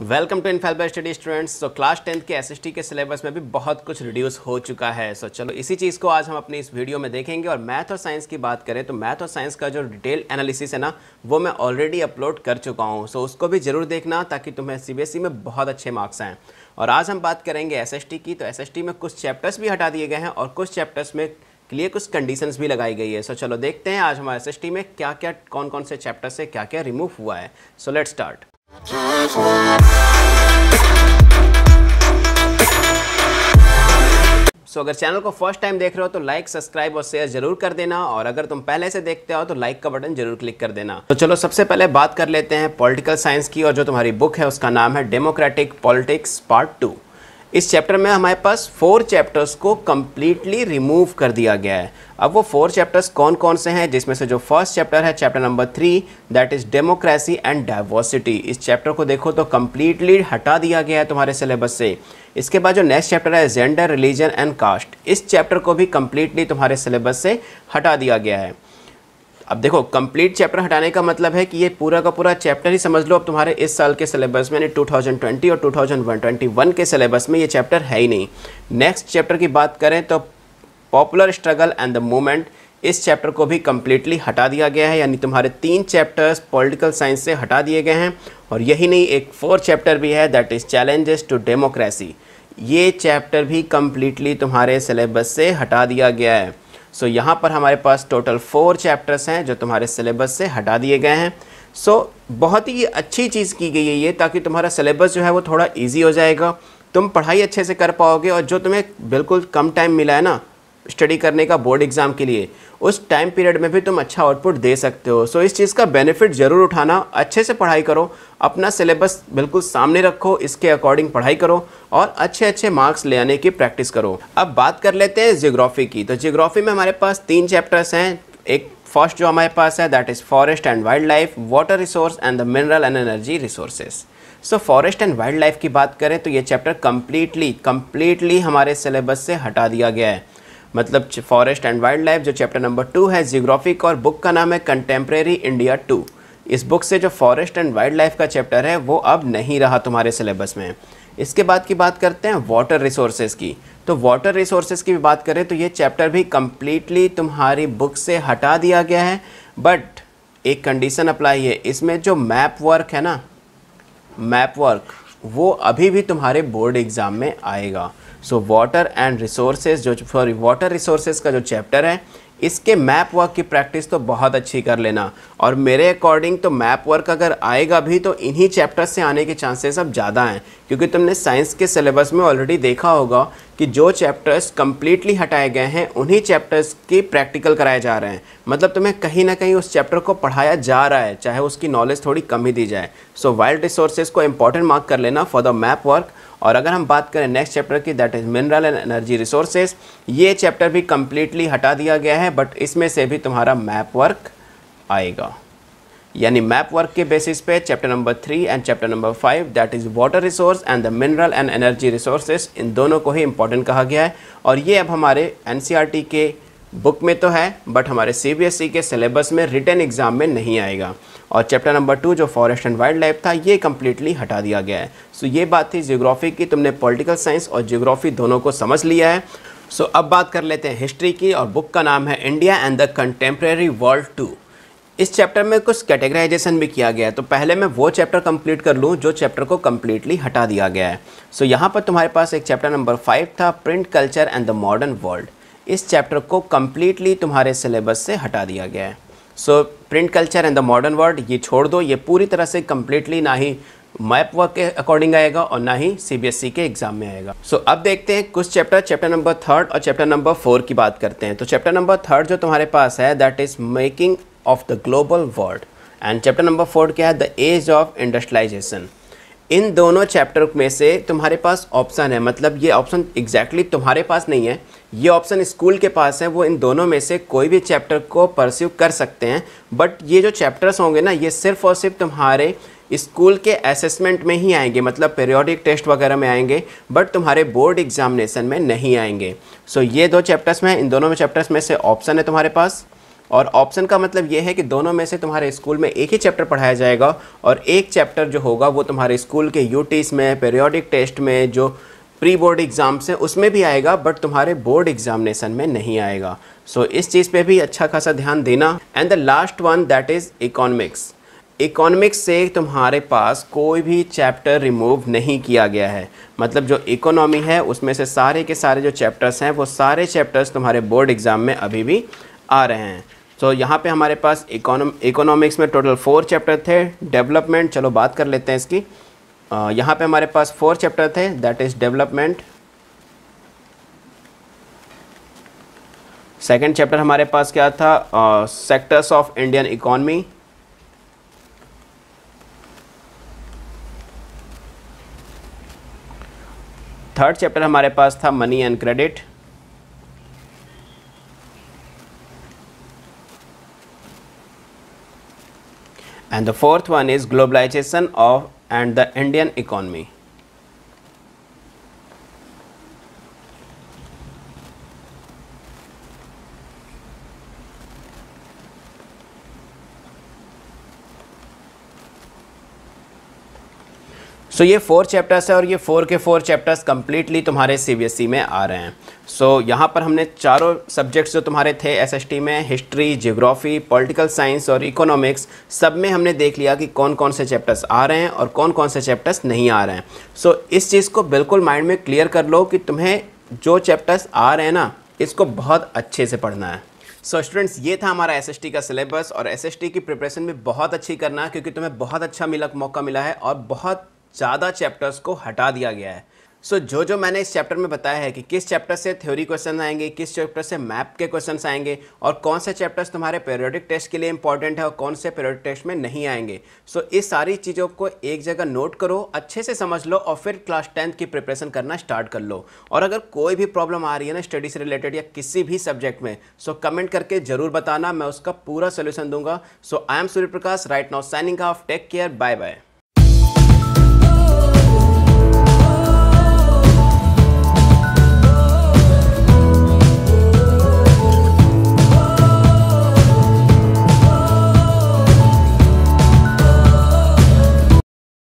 welcome to इनफेल्बर study students तो class tenth के एसएसटी के सिलेबस में भी बहुत कुछ रिड्यूस हो चुका है सो so, चलो इसी चीज़ को आज हम अपनी इस वीडियो में देखेंगे और मैथ और साइंस की बात करें तो मैथ और साइंस का जो डिटेल एनालिसिस है ना वो मैं ऑलरेडी अपलोड कर चुका हूँ सो so, उसको भी ज़रूर देखना ताकि तुम्हें सी e में बहुत अच्छे मार्क्स आएँ और आज हम बात करेंगे एस की तो एस में कुछ चैप्टर्स भी हटा दिए गए हैं और कुछ चैप्टर्स में के लिए कुछ कंडीशंस भी लगाई गई है सो so, चलो देखते हैं आज हमारे एस में क्या क्या कौन कौन से चैप्टर से क्या क्या रिमूव हुआ है so let start so so, अगर चैनल को फर्स्ट टाइम देख रहे हो तो लाइक सब्सक्राइब और शेयर जरूर कर देना और अगर तुम पहले से देखते हो तो लाइक का बटन जरूर क्लिक कर देना तो चलो सबसे पहले बात कर लेते हैं पॉलिटिकल साइंस की और जो तुम्हारी बुक है उसका नाम है डेमोक्रेटिक पॉलिटिक्स पार्ट टू इस चैप्टर में हमारे पास फोर चैप्टर्स को कम्प्लीटली रिमूव कर दिया गया है अब वो फोर चैप्टर्स कौन कौन से हैं जिसमें से जो फर्स्ट चैप्टर है chapter number three that is democracy and diversity इस चैप्टर को देखो तो कम्प्लीटली हटा दिया गया है तुम्हारे सिलेबस से इसके बाद जो नेक्स्ट चैप्टर है जेंडर रिलीजन एंड कास्ट इस चैप्टर को भी कम्प्लीटली तुम्हारे सिलेबस से हटा दिया गया है अब देखो कंप्लीट चैप्टर हटाने का मतलब है कि ये पूरा का पूरा चैप्टर ही समझ लो अब तुम्हारे इस साल के सिलेबस में यानी 2020 और 2021 के सिलेबस में ये चैप्टर है ही नहीं नेक्स्ट चैप्टर की बात करें तो popular struggle and the movement इस चैप्टर को भी कम्प्लीटली हटा दिया गया है यानी तुम्हारे तीन चैप्टर्स पॉलिटिकल साइंस से हटा दिए गए हैं और यही नहीं एक फोर चैप्टर भी है that is challenges to democracy ये चैप्टर भी कम्प्लीटली तुम्हारे सिलेबस से हटा दिया गया है सो so, यहाँ पर हमारे पास टोटल फोर चैप्टर्स हैं जो तुम्हारे सिलेबस से हटा दिए गए हैं सो so, बहुत ही अच्छी चीज़ की गई है ये ताकि तुम्हारा सिलेबस जो है वो थोड़ा ईजी हो जाएगा तुम पढ़ाई अच्छे से कर पाओगे और जो तुम्हें बिल्कुल कम टाइम मिला है ना स्टडी करने का बोर्ड एग्ज़ाम के लिए उस टाइम पीरियड में भी तुम अच्छा आउटपुट दे सकते हो सो so, इस चीज़ का बेनिफिट ज़रूर उठाना अच्छे से पढ़ाई करो अपना सिलेबस बिल्कुल सामने रखो इसके अकॉर्डिंग पढ़ाई करो और अच्छे अच्छे मार्क्स ले आने की प्रैक्टिस करो अब बात कर लेते हैं जियोग्राफी की तो जियोग्राफी में हमारे पास तीन चैप्टर्स हैं एक फर्स्ट जो हमारे पास है that is forest and wildlife water resource and the mineral and energy resources so forest and wildlife की बात करें तो ये चैप्टर कम्प्लीटली कम्प्लीटली हमारे सिलेबस से हटा दिया गया है मतलब फॉरेस्ट एंड वाइल्ड लाइफ जो चैप्टर नंबर टू है जियोग्राफिक और बुक का नाम है कंटेम्प्रेरी इंडिया टू इस बुक से जो फॉरेस्ट एंड वाइल्ड लाइफ का चैप्टर है वो अब नहीं रहा तुम्हारे सिलेबस में इसके बाद की बात करते हैं वाटर रिसोर्सेज की तो वाटर रिसोर्सेज की भी बात करें तो ये चैप्टर भी कम्प्लीटली तुम्हारी बुक से हटा दिया गया है बट एक कंडीशन अप्लाई है इसमें जो मैप वर्क है ना मैप वर्क वो अभी भी तुम्हारे बोर्ड एग्ज़ाम में आएगा सो वाटर एंड रिसोर्सेज जो सॉरी वाटर रिसोर्सेज का जो चैप्टर है इसके मैप वर्क की प्रैक्टिस तो बहुत अच्छी कर लेना और मेरे अकॉर्डिंग तो मैप वर्क अगर आएगा भी तो इन्हीं चैप्टर से आने के चांसेस अब ज़्यादा हैं क्योंकि तुमने साइंस के सिलेबस में ऑलरेडी देखा होगा कि जो चैप्टर्स कम्प्लीटली हटाए गए हैं उन्हीं चैप्टर्स की प्रैक्टिकल कराए जा रहे हैं मतलब तुम्हें कहीं ना कहीं उस चैप्टर को पढ़ाया जा रहा है चाहे उसकी नॉलेज थोड़ी कम ही दी जाए सो वाइल्ड रिसोर्सेज को इंपॉर्टेंट मार्क कर लेना फॉर द मैप वर्क और अगर हम बात करें नेक्स्ट चैप्टर की that is mineral and energy resources ये चैप्टर भी कम्प्लीटली हटा दिया गया है बट इसमें से भी तुम्हारा मैप वर्क आएगा यानी मैप वर्क के बेसिस पे chapter number three and chapter number five that is water resource and the mineral and energy resources इन दोनों को ही इम्पॉर्टेंट कहा गया है और ये अब हमारे एन e के बुक में तो है बट हमारे ई e के सिलेबस में रिटर्न एग्ज़ाम में नहीं आएगा और चैप्टर नंबर टू जो फॉरेस्ट एंड वाइल्ड लाइफ था ये कम्प्लीटली हटा दिया गया है सो ये बात थी जियोग्राफी की तुमने पॉलिटिकल साइंस और जियोग्राफी दोनों को समझ लिया है सो अब बात कर लेते हैं हिस्ट्री की और बुक का नाम है India and the contemporary world two इस चैप्टर में कुछ कैटेगराइजेशन भी किया गया है तो पहले मैं वो चैप्टर कंप्लीट कर लूँ जो चैप्टर को कम्प्लीटली हटा दिया गया है सो so, यहाँ पर तुम्हारे पास एक चैप्टर नंबर फाइव था print culture and the modern world इस चैप्टर को कम्प्लीटली तुम्हारे सिलेबस से हटा दिया गया है so print culture and the modern world ये छोड़ दो ये पूरी तरह से कम्प्लीटली ना ही मैप वर्क के अकॉर्डिंग आएगा और ना ही सीबीएसई e के एग्जाम में आएगा सो so, अब देखते हैं कुछ चैप्टर चैप्टर नंबर थर्ड और चैप्टर नंबर फोर की बात करते हैं तो चैप्टर नंबर थर्ड जो तुम्हारे पास है that is making of the global world and chapter number four क्या है द एज ऑफ इंडस्ट्रलाइजेशन इन दोनों चैप्टर में से तुम्हारे पास ऑप्शन है मतलब ये ऑप्शन एग्जैक्टली तुम्हारे पास नहीं है ये ऑप्शन स्कूल के पास है वो इन दोनों में से कोई भी चैप्टर को परस्यू कर सकते हैं बट ये जो चैप्टर्स होंगे ना ये सिर्फ़ और सिर्फ तुम्हारे स्कूल के असेसमेंट में ही आएंगे मतलब पेरियोडिक टेस्ट वगैरह में आएंगे बट तुम्हारे बोर्ड एग्जामिनेशन में नहीं आएंगे सो so, ये दो चैप्टर्स में इन दोनों में चैप्टर्स में से ऑप्शन है तुम्हारे पास और ऑप्शन का मतलब ये है कि दोनों में से तुम्हारे स्कूल में एक ही चैप्टर पढ़ाया जाएगा और एक चैप्टर जो होगा वो तुम्हारे स्कूल के यूटीस में पेरियोडिक टेस्ट में जो प्री बोर्ड एग्ज़ाम्स हैं उसमें भी आएगा बट तुम्हारे बोर्ड एग्जामिनेशन में नहीं आएगा सो so, इस चीज़ पे भी अच्छा खासा ध्यान देना and the last one that is economics economics से तुम्हारे पास कोई भी चैप्टर रिमूव नहीं किया गया है मतलब जो इकोनॉमी है उसमें से सारे के सारे जो चैप्टर्स हैं वो सारे चैप्टर्स तुम्हारे बोर्ड एग्ज़ाम में अभी भी आ रहे हैं सो so, यहाँ पे हमारे पास इकोनॉमिक्स में टोटल फोर चैप्टर थे डेवलपमेंट चलो बात कर लेते हैं इसकी यहाँ पे हमारे पास फोर चैप्टर थे that is development second chapter हमारे पास क्या था sectors of Indian economy third chapter हमारे पास था money and credit and the fourth one is globalization of and the Indian economy so so, ये फोर चैप्टर्स है और ये फोर के फोर चैप्टर्स कम्प्लीटली तुम्हारे सी e में आ रहे हैं सो so, यहाँ पर हमने चारों सब्जेक्ट्स जो तुम्हारे थे एस में हिस्ट्री जियोग्राफी पॉलिटिकल साइंस और इकोनॉमिक्स सब में हमने देख लिया कि कौन कौन से चैप्टर्स आ रहे हैं और कौन कौन से चैप्टर्स नहीं आ रहे हैं सो so, इस चीज़ को बिल्कुल माइंड में क्लियर कर लो कि तुम्हें जो चैप्टर्स आ रहे हैं ना इसको बहुत अच्छे से पढ़ना है सो so स्टूडेंट्स ये था हमारा एस का सिलेबस और एस की प्रिपरेशन भी बहुत अच्छी करना क्योंकि तुम्हें बहुत अच्छा मिला मौका मिला है और बहुत ज़्यादा चैप्टर्स को हटा दिया गया है सो so, जो जो मैंने इस चैप्टर में बताया है कि किस चैप्टर से थ्योरी क्वेश्चन आएंगे किस चैप्टर से मैप के क्वेश्चन आएंगे और कौन से चैप्टर्स तुम्हारे पेरियोडिक टेस्ट के लिए इंपॉर्टेंट है और कौन से पेरियोडिक टेस्ट में नहीं आएंगे सो so, इस सारी चीज़ों को एक जगह नोट करो अच्छे से समझ लो और फिर क्लास टेंथ की प्रिपरेशन करना स्टार्ट कर लो और अगर कोई भी प्रॉब्लम आ रही है ना स्टडी से रिलेटेड या किसी भी सब्जेक्ट में सो so, कमेंट करके जरूर बताना मैं उसका पूरा सोल्यूशन दूंगा so I am Surya Prakash right now signing off take care bye bye